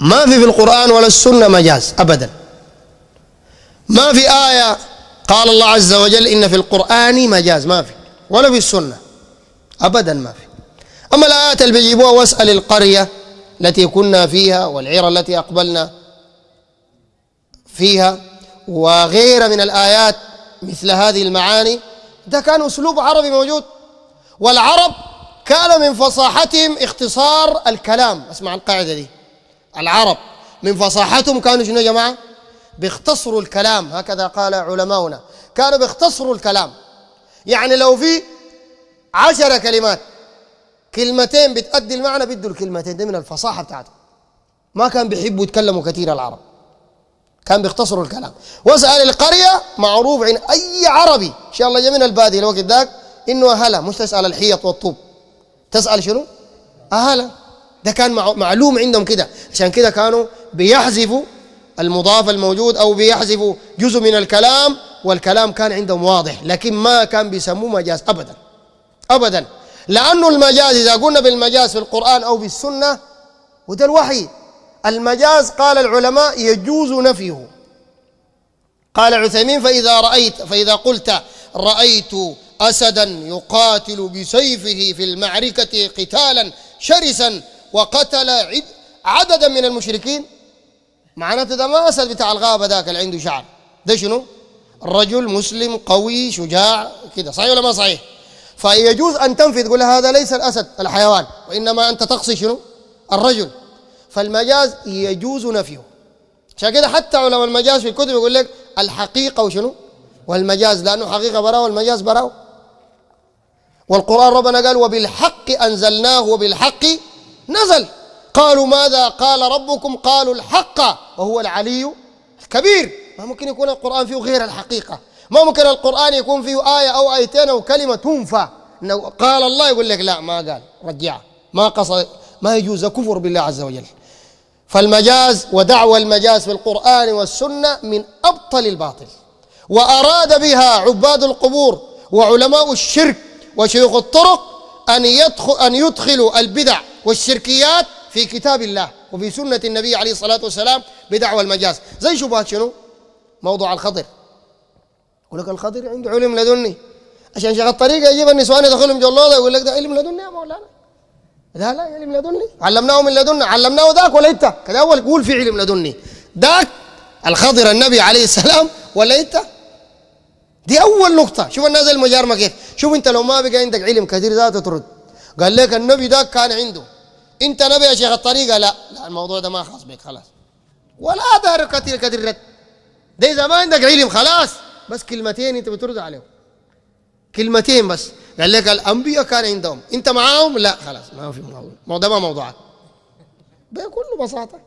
ما في في القرآن ولا السنة مجاز أبدا ما في آية قال الله عز وجل إن في القرآن مجاز ما في ولا في السنة أبدا ما في أما الآيات اللي بيجيبوها واسأل القرية التي كنا فيها والعير التي أقبلنا فيها وغير من الآيات مثل هذه المعاني ده كان أسلوب عربي موجود والعرب كان من فصاحتهم اختصار الكلام اسمع القاعدة دي العرب من فصاحتهم كانوا شنو يا جماعة بيختصروا الكلام هكذا قال علماؤنا كانوا بيختصروا الكلام يعني لو في عشرة كلمات كلمتين بتأدي المعنى بيدوا الكلمتين ده من الفصاحة بتاعته ما كان بيحبوا يتكلموا كثير العرب كان بيختصروا الكلام واسأل القرية معروف عن أي عربي إن شاء الله من البادي الوقت ذاك إنه أهلا مش تسأل الحيط والطوب تسأل شنو أهلا ده كان معلوم عندهم كده عشان كده كانوا بيحذفوا المضاف الموجود او بيحذفوا جزء من الكلام والكلام كان عندهم واضح لكن ما كان بيسموه مجاز ابدا ابدا لانه المجاز اذا قلنا بالمجاز في القران او في السنه وده الوحي المجاز قال العلماء يجوز نفيه قال عثيمين فاذا رايت فاذا قلت رايت اسدا يقاتل بسيفه في المعركه قتالا شرسا وقتل عد عددا من المشركين معناته ده ما اسد بتاع الغابه ذاك اللي عنده شعر ده شنو؟ رجل مسلم قوي شجاع كده صحيح ولا ما صحيح؟ فيجوز ان تنفي تقول هذا ليس الاسد الحيوان وانما انت تقصي شنو؟ الرجل فالمجاز يجوز نفيه عشان كده حتى علماء المجاز في الكتب يقول لك الحقيقه وشنو؟ والمجاز لانه حقيقه براه والمجاز براه والقران ربنا قال وبالحق انزلناه وبالحق نزل قالوا ماذا قال ربكم قالوا الحق وهو العلي الكبير ما ممكن يكون القرآن فيه غير الحقيقة ما ممكن القرآن يكون فيه آية أو آيتين أو كلمة تنفى قال الله يقول لك لا ما قال رجع ما قصد ما يجوز كفر بالله عز وجل فالمجاز ودعوى المجاز في القرآن والسنة من أبطل الباطل وأراد بها عباد القبور وعلماء الشرك وشيوخ الطرق أن يدخل, أن يدخلوا البدع والشركيات في كتاب الله وفي سنة النبي عليه الصلاة والسلام بدعوى المجاز زي شبهات شنو؟ موضوع الخضر يقول لك الخضر عنده علم لدني عشان شيخ الطريقة يجيب النسوان يدخلهم الله يقول لك ده علم لدني يا مولانا لا لا علم لدني علمناه من لدنا علمناه ذاك ولا انت كذا اول قول في علم لدني ذاك الخضر النبي عليه السلام ولا انت دي اول نقطه شوف الناس المجارمه كيف شوف انت لو ما بقى عندك علم كثير ذاته ترد قال لك النبي ده كان عنده انت نبي يا شيخ الطريقه لا لا الموضوع ده ما خاص بك خلاص ولا دار كثير كثير رد ده اذا ما عندك علم خلاص بس كلمتين انت بترد عليهم كلمتين بس قال لك الانبياء كان عندهم انت معاهم لا خلاص ما في موضوع ده ما موضوعك بكل بساطه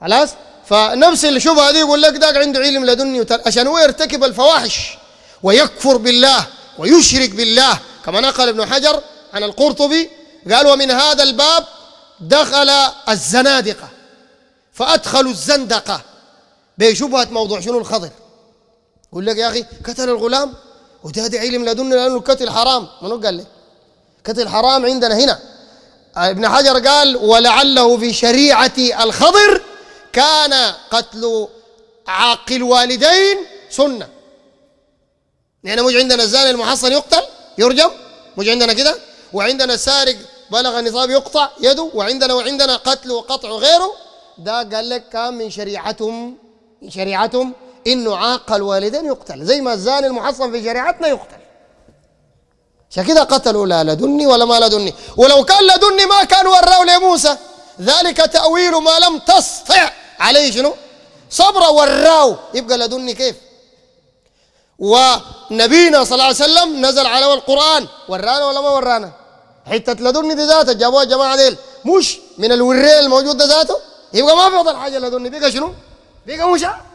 خلاص فنفس الشبهه دي يقول لك ذاك عنده علم لدني عشان هو يرتكب الفواحش ويكفر بالله ويشرك بالله كما نقل ابن حجر عن القرطبي قال ومن هذا الباب دخل الزنادقة فأدخلوا الزندقة بشبهة موضوع شنو الخضر يقول لك يا أخي قتل الغلام وده علم لدن لأنه القتل حرام منو قال لك قتل حرام عندنا هنا ابن حجر قال ولعله في شريعة الخضر كان قتل عاقل والدين سنه يعني مش عندنا الزاني المحصن يقتل يرجم مش عندنا كده وعندنا سارق بلغ النصاب يقطع يده وعندنا وعندنا قتل وقطع وغيره ده قال لك كان من شريعتهم من شريعتهم انه عاق الوالدين يقتل زي ما الزاني المحصن في شريعتنا يقتل عشان كده قتلوا لا لدني ولا ما لدني ولو كان لدني ما كان وروا لموسى ذلك تأويل ما لم تستطع عليه شنو صبر وراو يبقى لدني كيف ونبينا صلى الله عليه وسلم نزل على القرآن ورانا ولا ما ورانا حتة لدني دي ذاته جابوها جماعة ديل مش من الوريه الموجود ذاته يبقى ما في حاجة لدني بيقى شنو بيقى مشا